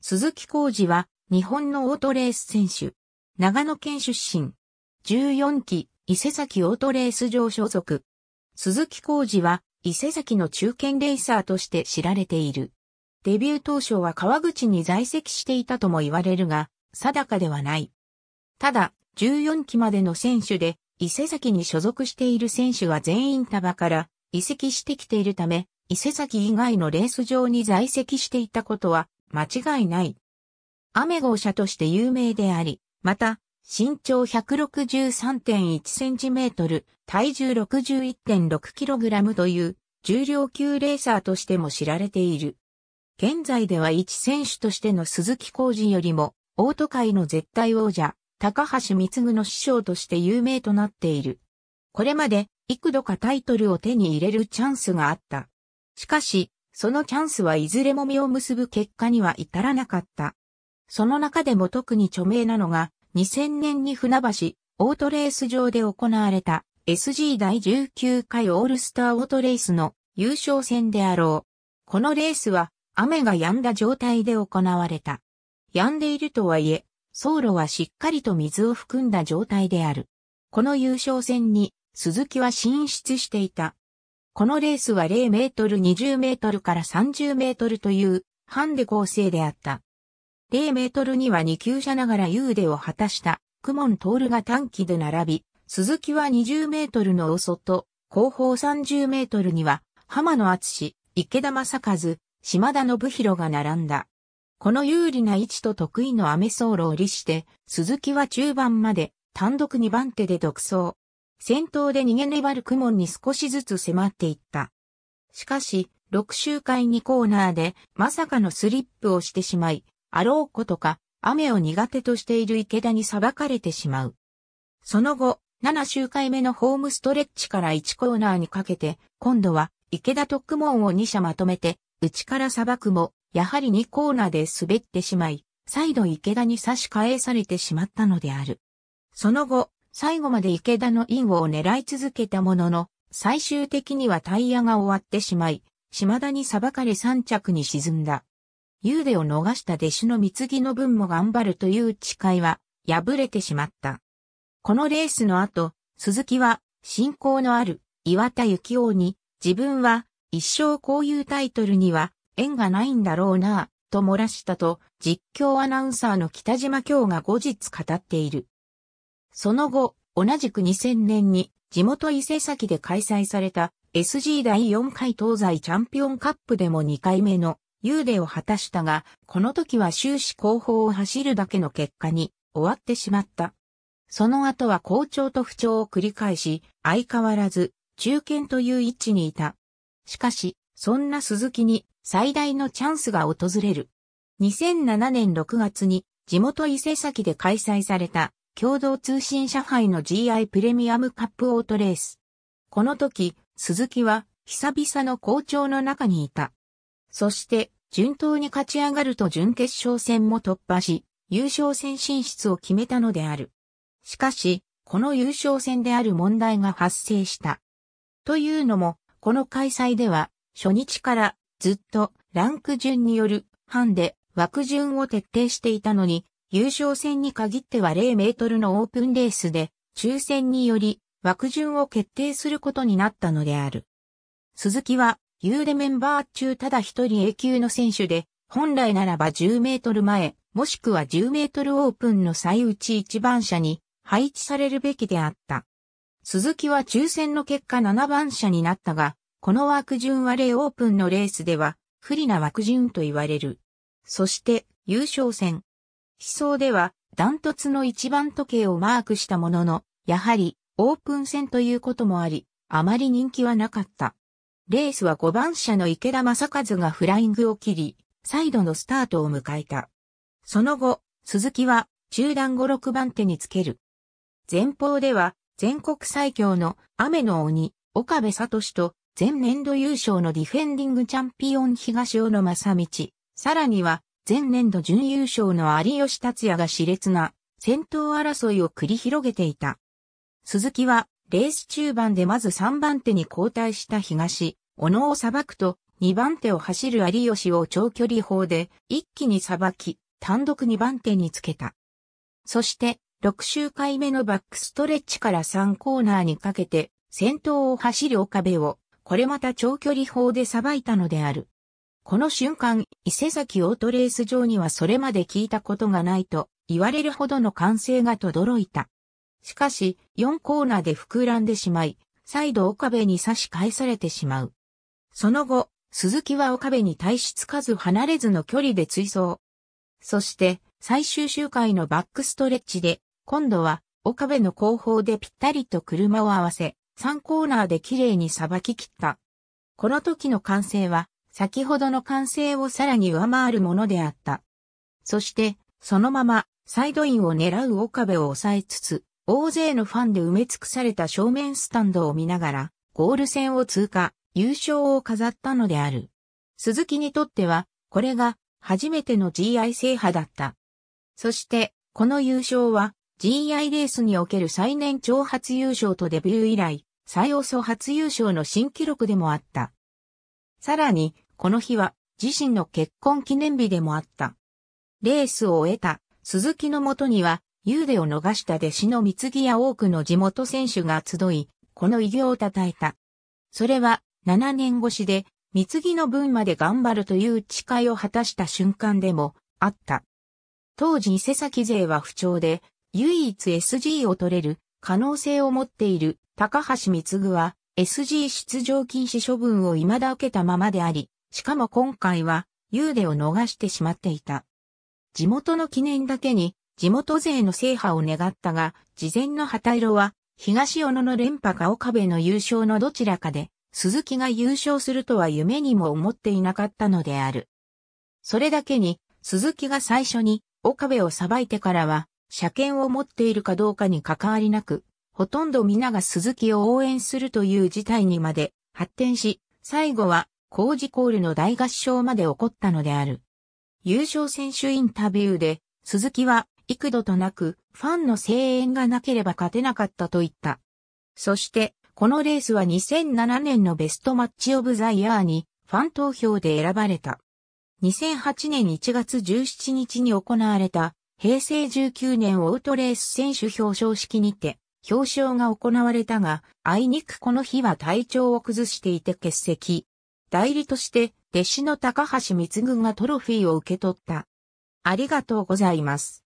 鈴木浩二は、日本のオートレース選手。長野県出身。14期、伊勢崎オートレース場所属。鈴木浩二は、伊勢崎の中堅レーサーとして知られている。デビュー当初は川口に在籍していたとも言われるが、定かではない。ただ、14期までの選手で、伊勢崎に所属している選手は全員束から移籍してきているため、伊勢崎以外のレース場に在籍していたことは間違いない。アメ号車として有名であり、また、身長 163.1cm、体重 61.6kg という重量級レーサーとしても知られている。現在では一選手としての鈴木浩二よりも、オート界の絶対王者、高橋光の師匠として有名となっている。これまで幾度かタイトルを手に入れるチャンスがあった。しかし、そのチャンスはいずれも実を結ぶ結果には至らなかった。その中でも特に著名なのが、2000年に船橋、オートレース場で行われた SG 第19回オールスターオートレースの優勝戦であろう。このレースは雨が止んだ状態で行われた。止んでいるとはいえ、走路はしっかりと水を含んだ状態である。この優勝戦に鈴木は進出していた。このレースは0メートル20メートルから30メートルというンで構成であった。0メートルには2級車ながら優出を果たした、公文徹が短期で並び、鈴木は20メートルの大外、後方30メートルには、浜野厚池田正和、島田信弘が並んだ。この有利な位置と得意のアメソーロを利して、鈴木は中盤まで単独2番手で独走。戦闘で逃げ粘るクモンに少しずつ迫っていった。しかし、6周回2コーナーで、まさかのスリップをしてしまい、あろうことか、雨を苦手としている池田に裁かれてしまう。その後、7周回目のホームストレッチから1コーナーにかけて、今度は池田とクモンを2社まとめて、内から裁くも、やはり2コーナーで滑ってしまい、再度池田に差し返されてしまったのである。その後、最後まで池田のインを狙い続けたものの、最終的にはタイヤが終わってしまい、島田に裁かれ三着に沈んだ。幽霊を逃した弟子の三ぎの分も頑張るという誓いは、破れてしまった。このレースの後、鈴木は、信仰のある岩田幸雄に、自分は、一生こういうタイトルには、縁がないんだろうなぁ、と漏らしたと、実況アナウンサーの北島京が後日語っている。その後、同じく2000年に地元伊勢崎で開催された SG 第4回東西チャンピオンカップでも2回目の優勢を果たしたが、この時は終始後方を走るだけの結果に終わってしまった。その後は好調と不調を繰り返し、相変わらず中堅という位置にいた。しかし、そんな鈴木に最大のチャンスが訪れる。2007年6月に地元伊勢崎で開催された共同通信社会の GI プレミアムカップオートレース。この時、鈴木は久々の好調の中にいた。そして、順当に勝ち上がると準決勝戦も突破し、優勝戦進出を決めたのである。しかし、この優勝戦である問題が発生した。というのも、この開催では、初日からずっとランク順による班で枠順を徹底していたのに、優勝戦に限っては0メートルのオープンレースで、抽選により枠順を決定することになったのである。鈴木は、ユーデメンバー中ただ一人 A 級の選手で、本来ならば10メートル前、もしくは10メートルオープンの最内一番車に配置されるべきであった。鈴木は抽選の結果7番車になったが、この枠順は0オープンのレースでは不利な枠順と言われる。そして優勝戦、思想では、ダントツの一番時計をマークしたものの、やはり、オープン戦ということもあり、あまり人気はなかった。レースは5番車の池田正和がフライングを切り、サイドのスタートを迎えた。その後、鈴木は中段5、6番手につける。前方では全国最強の雨の鬼、岡部聡と前年度優勝のディフェンディングチャンピオン東尾の正道、さらには前年度準優勝の有吉達也が熾烈な戦闘争いを繰り広げていた。鈴木はレース中盤でまず3番手に交代した東、小野を裁くと2番手を走る有吉を長距離砲で一気に裁き、単独2番手につけた。そして6周回目のバックストレッチから3コーナーにかけて先頭を走る岡部をこれまた長距離砲で裁いたのである。この瞬間、伊勢崎オートレース場にはそれまで聞いたことがないと言われるほどの歓声が轟いた。しかし、4コーナーで膨らんでしまい、再度岡部に差し返されてしまう。その後、鈴木は岡部に対しつかず離れずの距離で追走。そして、最終周回のバックストレッチで、今度は岡部の後方でぴったりと車を合わせ、3コーナーで綺麗にさばき切った。この時の歓声は、先ほどの完成をさらに上回るものであった。そして、そのまま、サイドインを狙う岡部を抑えつつ、大勢のファンで埋め尽くされた正面スタンドを見ながら、ゴール戦を通過、優勝を飾ったのである。鈴木にとっては、これが、初めての GI 制覇だった。そして、この優勝は、GI レースにおける最年長初優勝とデビュー以来、最遅初優勝の新記録でもあった。さらに、この日は自身の結婚記念日でもあった。レースを終えた鈴木のもとには、幽霊を逃した弟子の三ぎや多くの地元選手が集い、この偉業を称えた。それは7年越しで、三木の分まで頑張るという誓いを果たした瞬間でもあった。当時伊勢崎勢は不調で、唯一 SG を取れる可能性を持っている高橋三次は SG 出場禁止処分を未だ受けたままであり、しかも今回は、幽霊を逃してしまっていた。地元の記念だけに、地元勢の制覇を願ったが、事前の旗色は、東小野の連覇か岡部の優勝のどちらかで、鈴木が優勝するとは夢にも思っていなかったのである。それだけに、鈴木が最初に岡部を裁いてからは、車検を持っているかどうかに関わりなく、ほとんど皆が鈴木を応援するという事態にまで発展し、最後はコージコールの大合唱まで起こったのである。優勝選手インタビューで、鈴木は幾度となくファンの声援がなければ勝てなかったと言った。そして、このレースは2007年のベストマッチオブザイヤーにファン投票で選ばれた。2008年1月17日に行われた平成19年オートレース選手表彰式にて表彰が行われたが、あいにくこの日は体調を崩していて欠席。代理として、弟子の高橋群がトロフィーを受け取った。ありがとうございます。